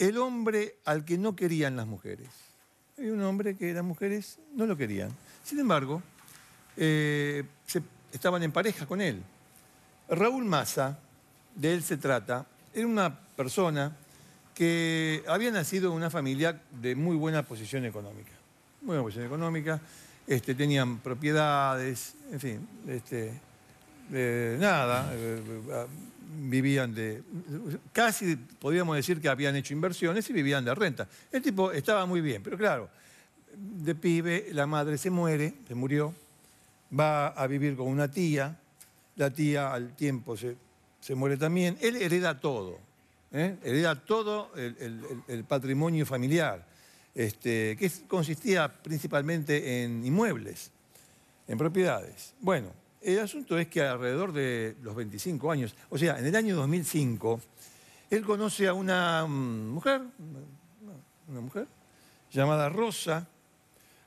el hombre al que no querían las mujeres. Hay un hombre que las mujeres no lo querían. Sin embargo, eh, estaban en pareja con él. Raúl Massa, de él se trata, era una persona que había nacido en una familia de muy buena posición económica. Muy buena posición económica, este, tenían propiedades, en fin, este, eh, nada, eh, vivían de, casi podríamos decir que habían hecho inversiones y vivían de renta. El tipo estaba muy bien, pero claro, de pibe la madre se muere, se murió, va a vivir con una tía, la tía al tiempo se, se muere también, él hereda todo, ¿eh? hereda todo el, el patrimonio familiar, este, que consistía principalmente en inmuebles, en propiedades. Bueno, el asunto es que alrededor de los 25 años, o sea, en el año 2005, él conoce a una mm, mujer, una mujer llamada Rosa,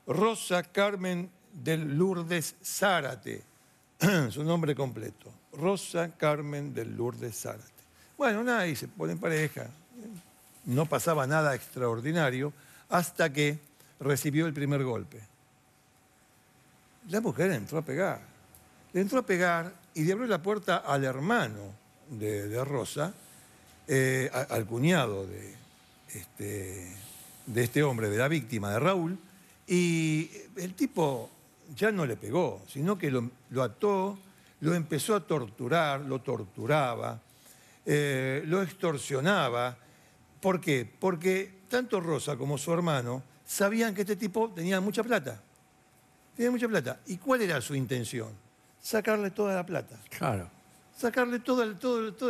Rosa Carmen del Lourdes Zárate, su nombre completo, Rosa Carmen del Lourdes Zárate. Bueno, nada, y se ponen pareja, no pasaba nada extraordinario, hasta que recibió el primer golpe. La mujer entró a pegar le entró a pegar y le abrió la puerta al hermano de, Rosa, eh, al cuñado este, de este, hombre, de la víctima, de Raúl, y el tipo ya no le pegó, sino que lo, ató, lo empezó a torturar, lo torturaba, eh, lo extorsionaba. ¿Por qué? Porque tanto Rosa como su hermano sabían que este tipo tenía mucha plata. Tenía mucha plata. ¿Y cuál era su intención? sacarle toda la plata. Claro. Sacarle toda, la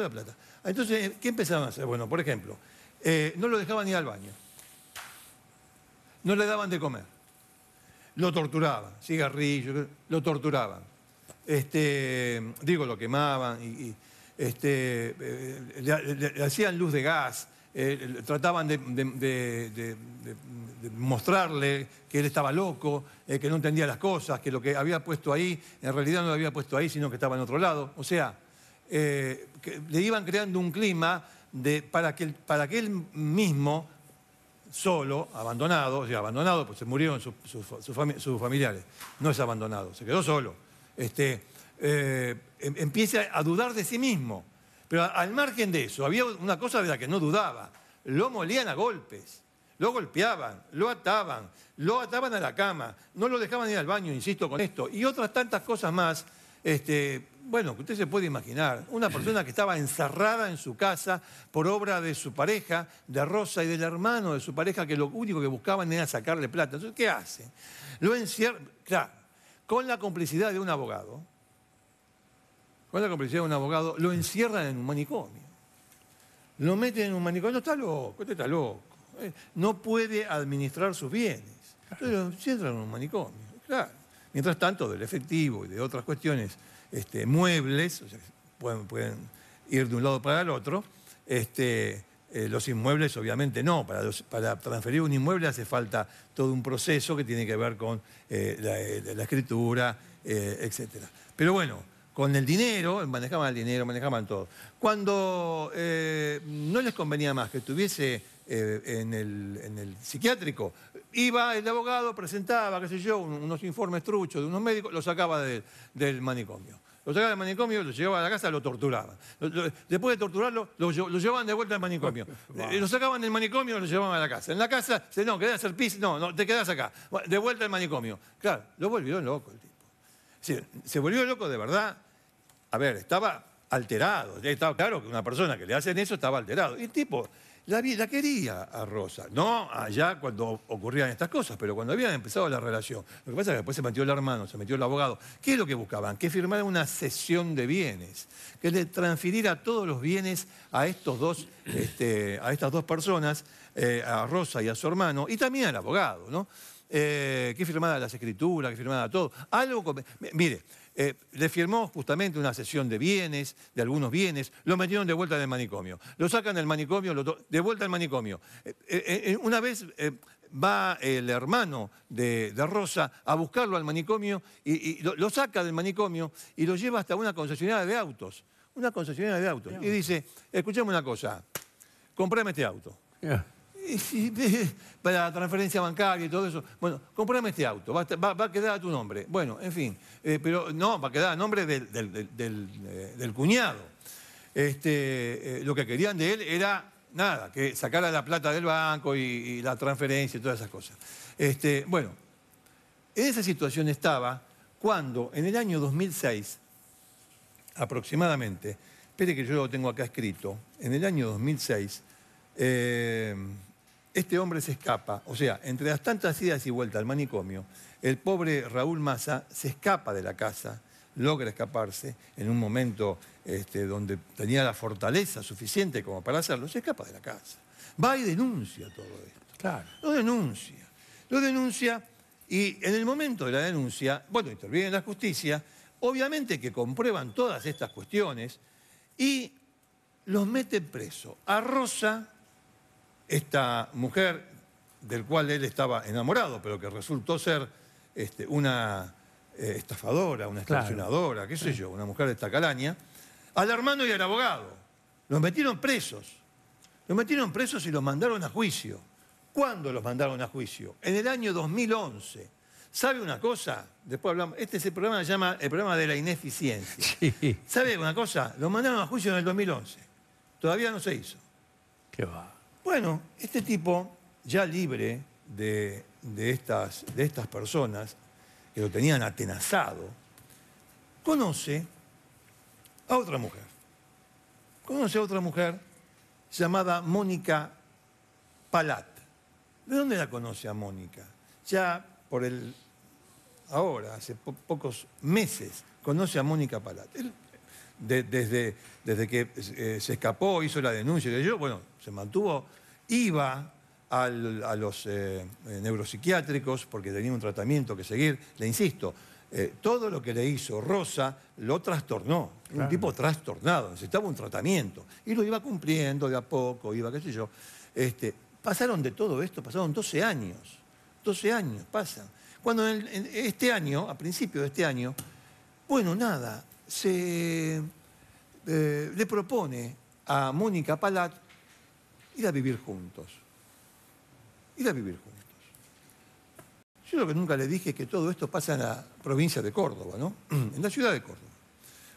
plata. Entonces, eh, ¿qué empezaban a hacer? Bueno, por ejemplo, eh, no lo dejaban ir al baño. No le daban de comer. Lo torturaban, cigarrillos, lo torturaban. Este, digo, lo quemaban, y, este, eh, le, hacían luz de gas, eh, trataban de, mostrarle que él estaba loco, eh, que no entendía las cosas, que lo que había puesto ahí, en realidad no lo había puesto ahí, sino que estaba en otro lado. O sea, eh, le iban creando un clima para, que, para que él mismo, solo, abandonado, o sea, abandonado, pues se murieron sus, familiares, no es abandonado, se quedó solo, este, em-, empieza a dudar de sí mismo. Pero al margen de eso, había una cosa de la que no dudaba. Lo molían a golpes, lo golpeaban, lo ataban, lo ataban a la cama, no lo dejaban ir al baño, insisto con esto, y otras tantas cosas más. Este, bueno, que usted se puede imaginar, una persona que estaba encerrada en su casa por obra de su pareja, de Rosa y del hermano de su pareja, que lo único que buscaban era sacarle plata. Entonces, ¿qué hace? Lo encierra, claro, con la complicidad de un abogado, cuando la complicidad de un abogado, lo encierran en un manicomio. Lo meten en un manicomio. No está loco, este está loco. Eh, no puede administrar sus bienes. Entonces lo encierran en un manicomio. Claro. Mientras tanto, del efectivo y de otras cuestiones este, muebles, pueden, ir de un lado para el otro, este, eh, los inmuebles, obviamente no. Para, transferir un inmueble hace falta todo un proceso que tiene que ver con eh, la, escritura, etc. Pero bueno, con el dinero, manejaban el dinero, manejaban todo. Cuando eh, no les convenía más que estuviese eh, en, el, psiquiátrico, iba el abogado, presentaba, qué sé yo, unos informes truchos de unos médicos, lo sacaba del manicomio. Lo sacaba del manicomio, lo llevaba a la casa, lo torturaba, después de torturarlo, lo, llevaban de vuelta al manicomio. Eh, lo sacaban del manicomio, lo llevaban a la casa. En la casa, no, querés hacer pis, no, no, te quedás acá. De vuelta al manicomio. Claro, lo volvió loco el tipo. se volvió loco de verdad a ver, estaba alterado. Estaba claro que una persona que le hacen eso estaba alterado. Y el tipo, la, quería a Rosa. No allá cuando ocurrían estas cosas, pero cuando habían empezado la relación. Lo que pasa es que después se metió el hermano, se metió el abogado. ¿Qué es lo que buscaban? Que firmara una cesión de bienes, que le transfiriera todos los bienes a, estos dos, este, a estas dos personas, eh, a Rosa y a su hermano, y también al abogado, ¿no? Eh, que firmara las escrituras, que firmara todo. Algo. Mire. Eh, le firmó justamente una sesión de bienes, de algunos bienes, lo metieron de vuelta del manicomio, lo sacan del manicomio, lo de vuelta al manicomio. Eh, eh, una vez va el hermano de, Rosa a buscarlo al manicomio y, lo, saca del manicomio y lo lleva hasta una concesionaria de autos, una concesionaria de autos, y dice, escuchame una cosa, compréme este auto para la transferencia bancaria y todo eso. Bueno, comprame este auto, va, a quedar a tu nombre. Bueno, en fin, eh, pero no, va a quedar a nombre del, eh, cuñado. Este, eh, lo que querían de él era nada, que sacara la plata del banco y, la transferencia y todas esas cosas. Este, bueno, en esa situación estaba cuando en el año 2006, aproximadamente, espere que yo lo tengo acá escrito, en el año 2006, este hombre se escapa, o sea, entre las tantas idas y vueltas al manicomio, el pobre Raúl Massa se escapa de la casa, logra escaparse en un momento este, donde tenía la fortaleza suficiente como para hacerlo, se escapa de la casa. Va y denuncia todo esto. Claro. Lo denuncia. Lo denuncia y en el momento de la denuncia, bueno, interviene la justicia, obviamente que comprueban todas estas cuestiones y los mete preso a Rosa esta mujer del cual él estaba enamorado, pero que resultó ser este, una eh, estafadora, una estacionadora, qué sé yo, una mujer de esta calaña, al hermano y al abogado. Los metieron presos. Los metieron presos y los mandaron a juicio. ¿Cuándo los mandaron a juicio? En el año 2011. ¿Sabe una cosa? Después hablamos. Este es el programa se llama el programa de la ineficiencia. ¿Sabe una cosa? Los mandaron a juicio en el 2011. Todavía no se hizo. Qué va. Bueno, este tipo, ya libre de, estas, de estas personas que lo tenían atenazado, conoce a otra mujer. Conoce a otra mujer llamada Mónica Palat. ¿De dónde la conoce a Mónica? Ya por el ahora, hace pocos meses, conoce a Mónica Palat desde, desde que eh, se escapó, hizo la denuncia, y yo, bueno, se mantuvo, iba a los eh, eh, neuropsiquiátricos porque tenía un tratamiento que seguir, le insisto, todo lo que le hizo Rosa lo trastornó, un tipo trastornado, necesitaba un tratamiento. Y lo iba cumpliendo de a poco, iba, qué sé yo. Este, pasaron de todo esto, pasaron 12 años, 12 años pasan. Cuando este año, a principio de este año, bueno, nada, se, eh, le propone a Mónica Palat ir a vivir juntos. Ir a vivir juntos. Yo lo que nunca le dije es que todo esto pasa en la provincia de Córdoba, ¿no? En la ciudad de Córdoba.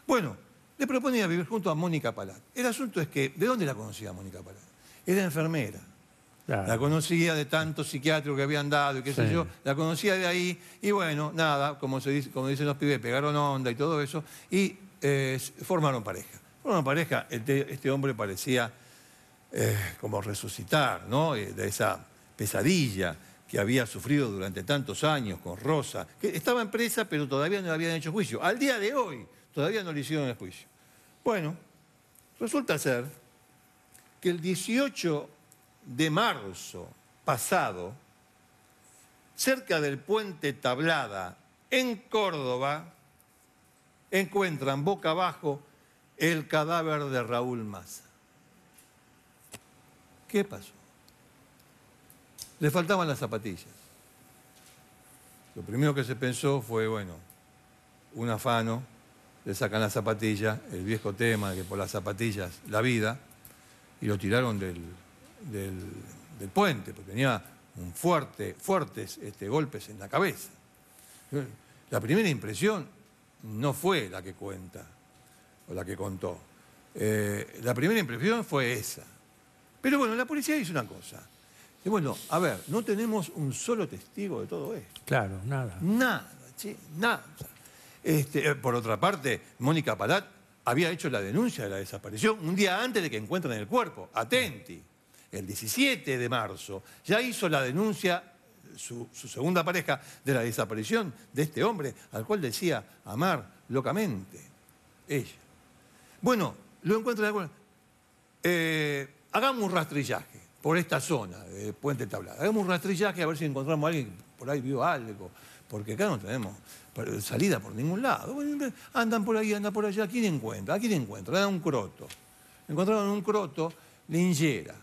Bueno, le propone ir a vivir junto a Mónica Palat. El asunto es que, ¿de dónde la conocía Mónica Palat? Era enfermera. La conocía de tantos psiquiátricos que habían dado y qué sé yo. La conocía de ahí y bueno, nada, como, se dice, como dicen los pibes, pegaron onda y todo eso y eh, formaron pareja. Formaron pareja, este, este hombre parecía eh, como resucitar, ¿no? Eh, de esa pesadilla que había sufrido durante tantos años con Rosa, que estaba en presa pero todavía no le habían hecho juicio. Al día de hoy todavía no le hicieron el juicio. Bueno, resulta ser que el 18 de marzo pasado, cerca del puente Tablada, en Córdoba, encuentran boca abajo el cadáver de Raúl Massa. ¿Qué pasó? Le faltaban las zapatillas. Lo primero que se pensó fue, bueno, un afano, le sacan las zapatillas, el viejo tema de que por las zapatillas la vida, y lo tiraron del del, puente, porque tenía fuertes este, golpes en la cabeza. La primera impresión no fue la que cuenta o la que contó. Eh, la primera impresión fue esa. Pero bueno, la policía hizo una cosa. Y bueno, a ver, no tenemos un solo testigo de todo esto. Claro, nada. Nada, ¿sí? nada. Este, eh, por otra parte, Mónica Palat había hecho la denuncia de la desaparición un día antes de que encuentren el cuerpo. Atenti el 17 de marzo, ya hizo la denuncia su, segunda pareja de la desaparición de este hombre al cual decía amar locamente ella. Bueno, lo encuentro de acuerdo. Eh, hagamos un rastrillaje por esta zona de Puente Tablada. Hagamos un rastrillaje a ver si encontramos alguien que por ahí vio algo, porque acá no tenemos salida por ningún lado. Andan por ahí, andan por allá, ¿a quién encuentra? ¿A quién encuentra? Le un croto. Encontraron un croto, lingera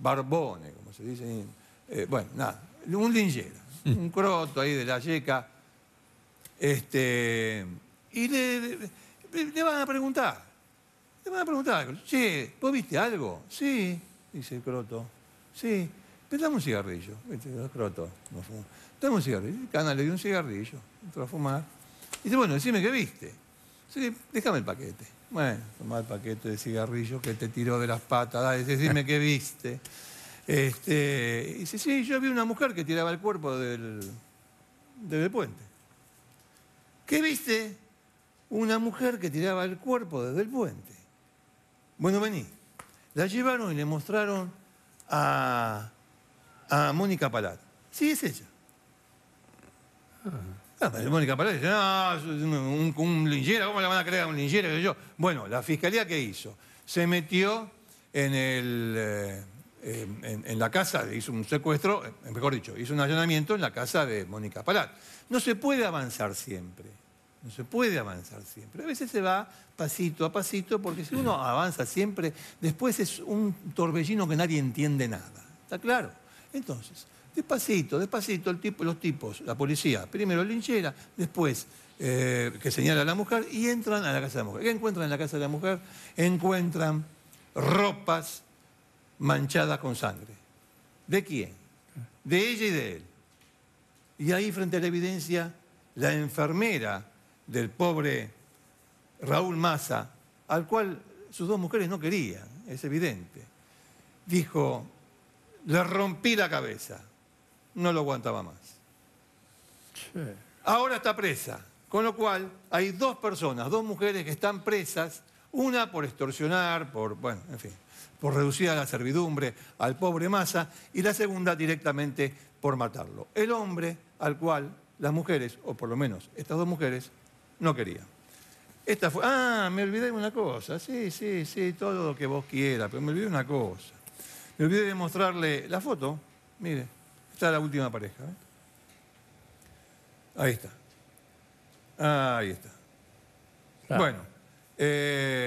barbone, como se dice. Eh, bueno, nada, un linchero, mm. un croto ahí de la yeca. Este, y le, van a preguntar, le van a preguntar algo. Che, ¿vos viste algo? Sí, dice el croto. Sí, pero un cigarrillo. dice el croto no un cigarrillo. El canal le dio un cigarrillo, entró a fumar. Dice, bueno, decime qué viste. Sí, déjame el paquete. Bueno, toma el paquete de cigarrillos que te tiró de las patas, dale, dime qué viste. Este, dice, sí, yo vi una mujer que tiraba el cuerpo del, del puente. ¿Qué viste? Una mujer que tiraba el cuerpo desde el puente. Bueno, vení. La llevaron y le mostraron a, Mónica Palat. Sí, es ella. Ah. Mónica Paredes ah, un, un ¿cómo le van a creer a un linchera? bueno, la fiscalía, ¿qué hizo? Se metió en, eh, en, la casa, hizo un secuestro, eh, mejor dicho, hizo un allanamiento en la casa de Mónica Palat. No se puede avanzar siempre, no se puede avanzar siempre. A veces se va pasito a pasito, porque si uno avanza siempre, después es un torbellino que nadie entiende nada, ¿está claro? Entonces, Despacito, despacito, el tipo, los tipos, la policía, primero linchera, después eh, que señala a la mujer y entran a la casa de la mujer. ¿Qué encuentran en la casa de la mujer? Encuentran ropas manchadas con sangre. ¿De quién? De ella y de él. Y ahí frente a la evidencia, la enfermera del pobre Raúl Massa, al cual sus dos mujeres no querían, es evidente, dijo, le rompí la cabeza no lo aguantaba más. Ahora está presa. Con lo cual, hay dos personas, dos mujeres que están presas, una por extorsionar, por, bueno, en fin, por reducir a la servidumbre al pobre Massa, y la segunda directamente por matarlo. El hombre al cual las mujeres, o por lo menos estas dos mujeres, no querían. Esta fue, ah, me olvidé de una cosa, sí, sí, sí, todo lo que vos quieras, pero me olvidé de una cosa. Me olvidé de mostrarle la foto, mire está la última pareja. ¿eh? Ahí está. Ahí está. Bueno. Eh,